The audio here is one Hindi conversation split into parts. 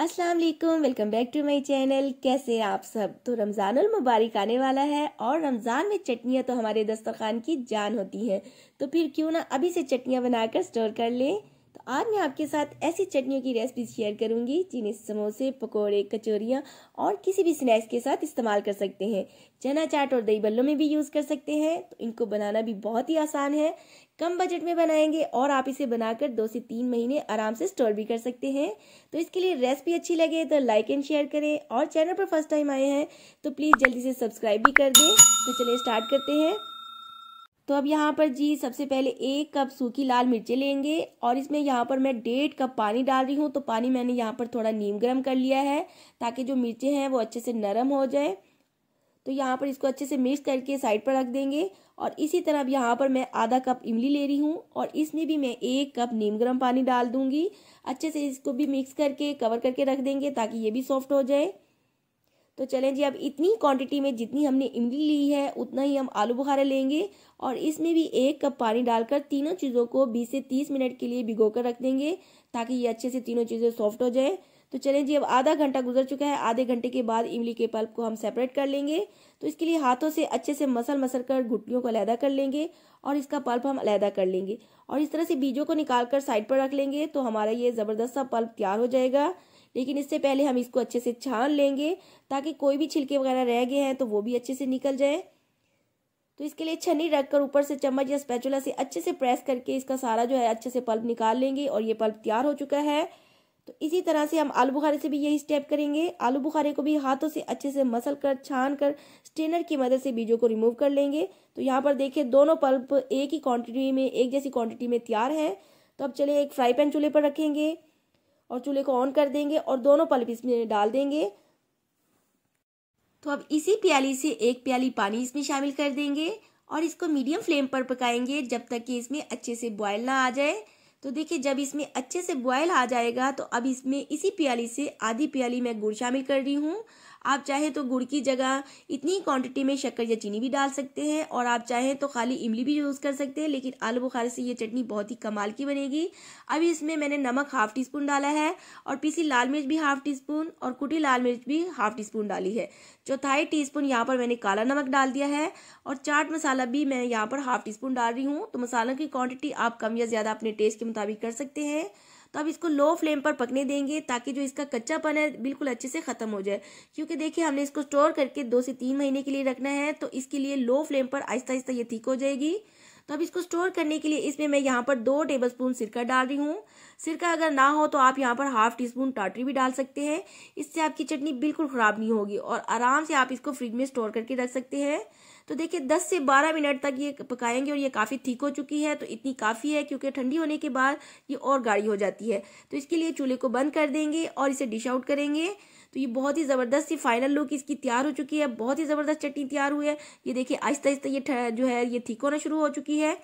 अस्सलाम वालेकुम welcome back to my channel कैसे आप सब तो रमज़ान मुबारक आने वाला है और रमज़ान में चटनियाँ तो हमारे दस्तरखान की जान होती हैं तो फिर क्यों ना अभी से चटनियाँ बनाकर स्टोर कर लें तो आज मैं आपके साथ ऐसी चटनियों की रेसिपी शेयर करूंगी जिन्हें समोसे पकोड़े कचौरियाँ और किसी भी स्नैक्स के साथ इस्तेमाल कर सकते हैं चना चाट और दही बल्लों में भी यूज़ कर सकते हैं तो इनको बनाना भी बहुत ही आसान है कम बजट में बनाएंगे और आप इसे बनाकर दो से तीन महीने आराम से स्टोर भी कर सकते हैं तो इसके लिए रेसिपी अच्छी लगे तो लाइक एंड शेयर करें और चैनल पर फर्स्ट टाइम आए हैं तो प्लीज़ जल्दी से सब्सक्राइब भी कर दें तो चलिए स्टार्ट करते हैं तो अब यहाँ पर जी सबसे पहले एक कप सूखी लाल मिर्चें लेंगे और इसमें यहाँ पर मैं डेढ़ कप पानी डाल रही हूँ तो पानी मैंने यहाँ पर थोड़ा नीम गर्म कर लिया है ताकि जो मिर्चें हैं वो अच्छे से नरम हो जाए तो यहाँ पर इसको अच्छे से मिक्स करके साइड पर रख देंगे और इसी तरह अब यहाँ पर मैं आधा कप इमली ले रही हूँ और इसमें भी मैं एक कप नीम गर्म पानी डाल दूंगी अच्छे से इसको भी मिक्स करके कवर करके रख देंगे ताकि ये भी सॉफ्ट हो जाए तो चलें जी अब इतनी क्वांटिटी में जितनी हमने इमली ली है उतना ही हम आलू बुखारा लेंगे और इसमें भी एक कप पानी डालकर तीनों चीज़ों को 20 से 30 मिनट के लिए भिगो कर रख देंगे ताकि ये अच्छे से तीनों चीज़ें सॉफ्ट हो जाए तो चलें जी अब आधा घंटा गुजर चुका है आधे घंटे के बाद इमली के पल्प को हम सेपरेट कर लेंगे तो इसके लिए हाथों से अच्छे से मसल मसल कर घुटनियों को अलहदा कर लेंगे और इसका पल्प हम अलहदा कर लेंगे और इस तरह से बीजों को निकाल कर साइड पर रख लेंगे तो हमारा ये ज़बरदस्त सा पल्प तैयार हो जाएगा लेकिन इससे पहले हम इसको अच्छे से छान लेंगे ताकि कोई भी छिलके वगैरह रह गए हैं तो वो भी अच्छे से निकल जाए तो इसके लिए छन्नी रखकर ऊपर से चम्मच या स्पैचुला से अच्छे से प्रेस करके इसका सारा जो है अच्छे से पल्प निकाल लेंगे और ये पल्प तैयार हो चुका है तो इसी तरह से हम आलू बुखारे से भी यही स्टेप करेंगे आलू बुखारे को भी हाथों से अच्छे से मसल कर छान कर स्टेनर की मदद से बीजों को रिमूव कर लेंगे तो यहाँ पर देखिए दोनों पल्प एक ही क्वांटिटी में एक जैसी क्वांटिटी में तैयार है तो अब चलिए एक फ्राई पैन चूल्हे पर रखेंगे और चूल्हे को ऑन कर देंगे और दोनों पल्प इसमें डाल देंगे तो अब इसी प्याली से एक प्याली पानी इसमें शामिल कर देंगे और इसको मीडियम फ्लेम पर पकाएंगे जब तक कि इसमें अच्छे से बॉयल ना आ जाए तो देखिए जब इसमें अच्छे से बॉयल आ जाएगा तो अब इसमें इसी प्याली से आधी प्याली मैं गुड़ शामिल कर रही हूँ आप चाहे तो गुड़ की जगह इतनी क्वांटिटी में शक्कर या चीनी भी डाल सकते हैं और आप चाहें तो खाली इमली भी यूज़ कर सकते हैं लेकिन आलू बुखारे से ये चटनी बहुत ही कमाल की बनेगी अभी इसमें मैंने नमक हाफ टी स्पून डाला है और पीसी लाल मिर्च भी हाफ टी स्पून और कुटी लाल मिर्च भी हाफ टी स्पून डाली है चौथाई टी स्पून यहाँ पर मैंने काला नमक डाल दिया है और चाट मसाला भी मैं यहाँ पर हाफ टी स्पून डाल रही हूँ तो मसालों की क्वान्टिटी आप कम या ज़्यादा अपने टेस्ट के मुताबिक कर सकते हैं तो अब इसको लो फ्लेम पर पकने देंगे ताकि जो इसका कच्चापन है बिल्कुल अच्छे से ख़त्म हो जाए क्योंकि देखिए हमने इसको स्टोर करके दो से तीन महीने के लिए रखना है तो इसके लिए लो फ्लेम पर आहिस्ता आहिस्ता ये ठीक हो जाएगी तो अब इसको स्टोर करने के लिए इसमें मैं यहाँ पर दो टेबल स्पून सिरका डाल रही हूँ सिरका अगर ना हो तो आप यहाँ पर हाफ टी स्पून टाटरी भी डाल सकते हैं इससे आपकी चटनी बिल्कुल ख़राब नहीं होगी और आराम से आप इसको फ्रिज में स्टोर करके रख सकते हैं तो देखिए 10 से 12 मिनट तक ये पकाएंगे और ये काफ़ी ठीक हो चुकी है तो इतनी काफ़ी है क्योंकि ठंडी होने के बाद ये और गाढ़ी हो जाती है तो इसके लिए चूल्हे को बंद कर देंगे और इसे डिश आउट करेंगे तो ये बहुत ही ज़बरदस्त सी फाइनल लुक इसकी तैयार हो चुकी है बहुत ही ज़बरदस्त चटनी तैयार हुई है ये देखिए आहिस्ता आहिस्ता ये जो है ये ठीक होना शुरू हो चुकी है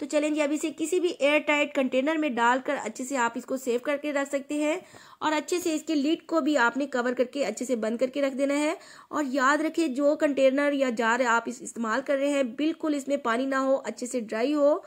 तो चलें जी अब इसे किसी भी एयर टाइट कंटेनर में डालकर अच्छे से आप इसको सेव करके रख सकते हैं और अच्छे से इसके लीड को भी आपने कवर करके अच्छे से बंद करके रख देना है और याद रखें जो कंटेनर या जार आप इस इस्तेमाल कर रहे हैं बिल्कुल इसमें पानी ना हो अच्छे से ड्राई हो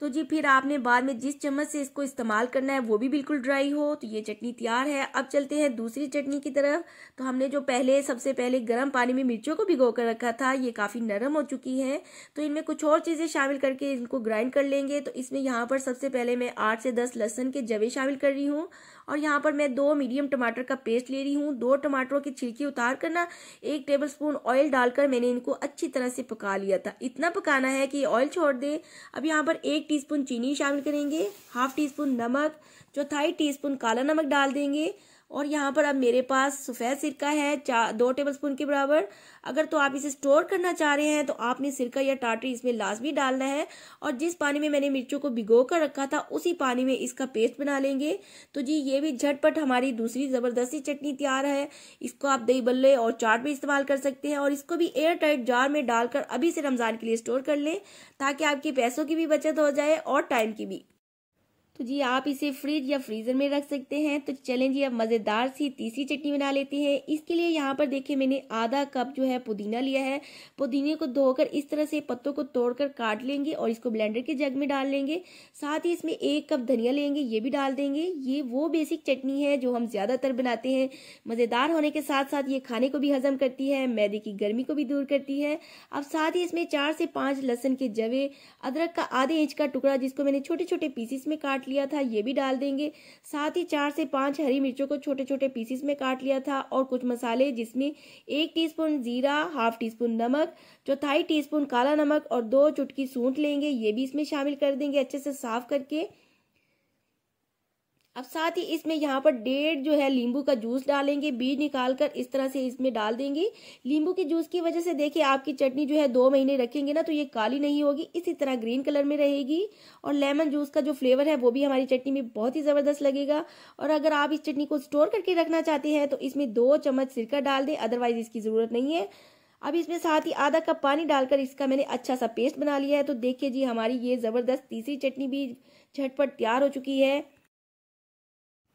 तो जी फिर आपने बाद में जिस चम्मच से इसको इस्तेमाल करना है वो भी बिल्कुल ड्राई हो तो ये चटनी तैयार है अब चलते हैं दूसरी चटनी की तरफ तो हमने जो पहले सबसे पहले गर्म पानी में मिर्चों को भिगो कर रखा था ये काफ़ी नरम हो चुकी है तो इनमें कुछ और चीज़ें शामिल करके इनको ग्राइंड कर लेंगे तो इसमें यहाँ पर सबसे पहले मैं आठ से दस लहसन के जवे शामिल कर रही हूँ और यहाँ पर मैं दो मीडियम टमाटर का पेस्ट ले रही हूँ दो टमाटरों की छिड़की उतार करना एक टेबल स्पून ऑयल डालकर मैंने इनको अच्छी तरह से पका लिया था इतना पकाना है कि ऑयल छोड़ दे अब यहाँ पर एक एक टीस्पून चीनी शामिल करेंगे हाफ टी स्पून नमक चौथाई टीस्पून काला नमक डाल देंगे और यहाँ पर अब मेरे पास सफ़ेद सिरका है चार दो टेबल स्पून के बराबर अगर तो आप इसे स्टोर करना चाह रहे हैं तो आपने सिरका या टाटरी इसमें लाजमी डालना है और जिस पानी में मैंने मिर्चों को भिगो कर रखा था उसी पानी में इसका पेस्ट बना लेंगे तो जी ये भी झटपट हमारी दूसरी ज़बरदस्ती चटनी तैयार है इसको आप दही बल्ले और चाट में इस्तेमाल कर सकते हैं और इसको भी एयर टाइट जार में डालकर अभी से रमज़ान के लिए स्टोर कर लें ताकि आपके पैसों की भी बचत हो जाए और टाइम की भी तो जी आप इसे फ्रिज या फ्रीज़र में रख सकते हैं तो चलें जी अब मज़ेदार सी तीसरी चटनी बना लेते हैं इसके लिए यहाँ पर देखिए मैंने आधा कप जो है पुदीना लिया है पुदीने को धोकर इस तरह से पत्तों को तोड़कर काट लेंगे और इसको ब्लेंडर के जग में डाल लेंगे साथ ही इसमें एक कप धनिया लेंगे ये भी डाल देंगे ये वो बेसिक चटनी है जो हम ज़्यादातर बनाते हैं मज़ेदार होने के साथ साथ ये खाने को भी हज़म करती है मैदे की गर्मी को भी दूर करती है अब साथ ही इसमें चार से पाँच लहसन के जवे अदरक का आधे इंच का टुकड़ा जिसको मैंने छोटे छोटे पीसीस में काट काट लिया था ये भी डाल देंगे साथ ही चार से पांच हरी मिर्चों को छोटे छोटे पीसीस में काट लिया था और कुछ मसाले जिसमें एक टीस्पून जीरा हाफ टी स्पून नमक चौथाई टीस्पून काला नमक और दो चुटकी सूंट लेंगे ये भी इसमें शामिल कर देंगे अच्छे से साफ करके अब साथ ही इसमें यहाँ पर डेढ़ जो है नींबू का जूस डालेंगे बीज निकाल कर इस तरह से इसमें डाल देंगे नींबू के जूस की वजह से देखिए आपकी चटनी जो है दो महीने रखेंगे ना तो ये काली नहीं होगी इसी तरह ग्रीन कलर में रहेगी और लेमन जूस का जो फ्लेवर है वो भी हमारी चटनी में बहुत ही ज़बरदस्त लगेगा और अगर आप इस चटनी को स्टोर करके रखना चाहते हैं तो इसमें दो चम्मच सिरका डाल दें अदरवाइज इसकी ज़रूरत नहीं है अब इसमें साथ ही आधा कप पानी डालकर इसका मैंने अच्छा सा पेस्ट बना लिया है तो देखिए जी हमारी ये ज़बरदस्त तीसरी चटनी भी झटपट तैयार हो चुकी है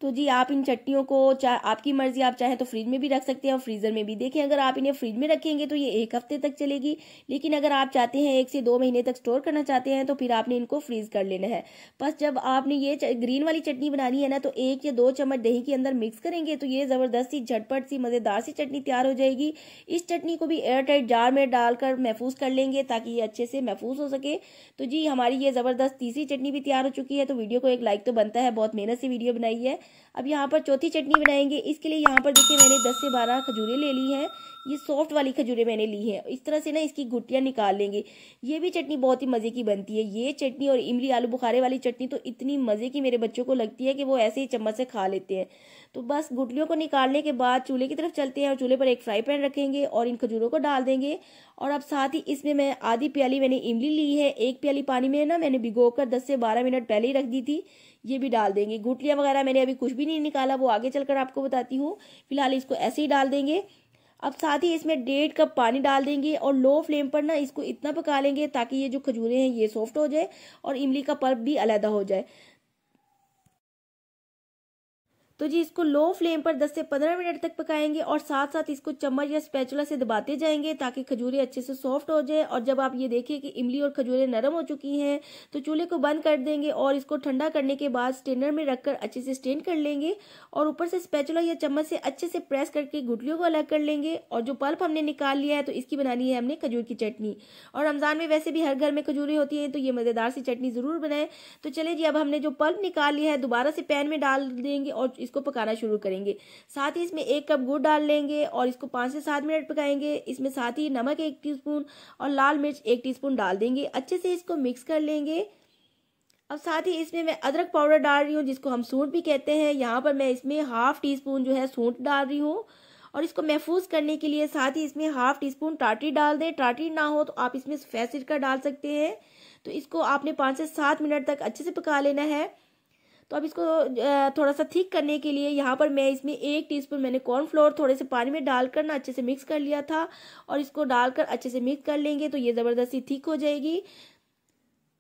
तो जी आप इन चटनियों को चाहे आपकी मर्जी आप चाहें तो फ्रिज में भी रख सकते हैं और फ्रीज़र में भी देखें अगर आप इन्हें फ्रिज में रखेंगे तो ये एक हफ्ते तक चलेगी लेकिन अगर आप चाहते हैं एक से दो महीने तक स्टोर करना चाहते हैं तो फिर आपने इनको फ्रीज़ कर लेना है बस जब आपने ये ग्रीन वाली चटनी बनानी है ना तो एक या दो चम्मच दही के अंदर मिक्स करेंगे तो ये ज़बरदस्त सी झटपट सी मज़ेदार सी चटनी तैयार हो जाएगी इस चटनी को भी एयर टाइट जार में डालकर महफूज कर लेंगे ताकि ये अच्छे से महफूज हो सके तो जी हमारी ये ज़बरदस्त तीसरी चटनी भी तैयार हो चुकी है तो वीडियो को एक लाइक तो बनता है बहुत मेहनत से वीडियो बनाई है अब यहाँ पर चौथी चटनी बनाएंगे इसके लिए यहाँ पर देखिए मैंने दस से बारह खजूरें ले ली हैं ये सॉफ्ट वाली खजूरें मैंने ली है इस तरह से ना इसकी गुटियाँ निकाल लेंगे ये भी चटनी बहुत ही मज़े की बनती है ये चटनी और इमली आलू बुखारे वाली चटनी तो इतनी मज़े की मेरे बच्चों को लगती है कि वो ऐसे ही चम्मच से खा लेते हैं तो बस गुटलियों को निकालने के बाद चूल्हे की तरफ चलते हैं और चूल्हे पर एक फ्राई पैन रखेंगे और इन खजूरों को डाल देंगे और अब साथ ही इसमें मैं आधी प्याली मैंने इमली ली है एक प्याली पानी में ना मैंने भिगो कर दस से बारह मिनट पहले ही रख दी थी ये भी डाल देंगे गुटलियाँ वगैरह मैंने अभी कुछ भी नहीं निकाला वो आगे चलकर आपको बताती हूँ फिलहाल इसको ऐसे ही डाल देंगे अब साथ ही इसमें डेढ़ कप पानी डाल देंगे और लो फ्लेम पर ना इसको इतना पका लेंगे ताकि ये जो खजूरें हैं ये सॉफ्ट हो जाए और इमली का पल्प भी अलहदा हो जाए तो जी इसको लो फ्लेम पर 10 से 15 मिनट तक पकाएंगे और साथ साथ इसको चम्मच या स्पैचुला से दबाते जाएंगे ताकि खजूरें अच्छे से सॉफ्ट हो जाए और जब आप ये देखिए कि इमली और खजूरें नरम हो चुकी हैं तो चूल्हे को बंद कर देंगे और इसको ठंडा करने के बाद स्टेनर में रखकर अच्छे से स्टेन कर लेंगे और ऊपर से स्पैचुला या चम्मच से अच्छे से प्रेस करके गुटलियों को अलग कर लेंगे और जो पल्प हमने निकाल लिया है तो इसकी बनानी है हमने खजूर की चटनी और रमज़ान में वैसे भी हर घर में खजूरें होती हैं तो ये मज़ेदार सी चटनी ज़रूर बनाएं तो चले जी अब हमने जो पल्प निकाल लिया है दोबारा से पैन में डाल देंगे और इसको पकाना शुरू करेंगे साथ ही इसमें एक कप गुड़ डाल लेंगे और इसको पाँच से सात मिनट पकाएंगे इसमें साथ ही नमक एक टी और लाल मिर्च एक टी डाल देंगे अच्छे से इसको मिक्स कर लेंगे अब साथ ही इसमें मैं अदरक पाउडर डाल रही हूँ जिसको हम सूट भी कहते हैं यहाँ पर मैं इसमें हाफ टी स्पून जो है सूट डाल रही हूँ और इसको महफूज करने के लिए साथ ही इसमें हाफ टी स्पून टाटी डाल दें टाटी ना हो तो आप इसमें सफ़ेद सिरका डाल सकते हैं तो इसको आपने पाँच से सात मिनट तक अच्छे से पका लेना है तो अब इसको थोड़ा सा थिक करने के लिए यहाँ पर मैं इसमें एक टीस्पून मैंने कॉर्नफ्लोर थोड़े से पानी में डालकर ना अच्छे से मिक्स कर लिया था और इसको डालकर अच्छे से मिक्स कर लेंगे तो ये ज़बरदस्ती थिक हो जाएगी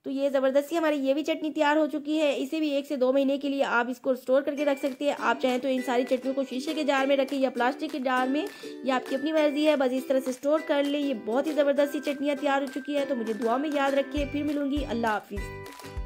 तो ये ज़बरदस्ती हमारी ये भी चटनी तैयार हो चुकी है इसे भी एक से दो महीने के लिए आप इसको स्टोर करके रख सकते हैं आप चाहें तो इन सारी चटनियों को शीशे के जार में रखें या प्लास्टिक के जार में या आपकी अपनी मर्जी है बस इस तरह से स्टोर कर लें ये बहुत ही ज़बरदस्ती चटनियाँ तैयार हो चुकी है तो मुझे दुआ में याद रखिए फिर मिलूंगी अल्लाह हाफिज़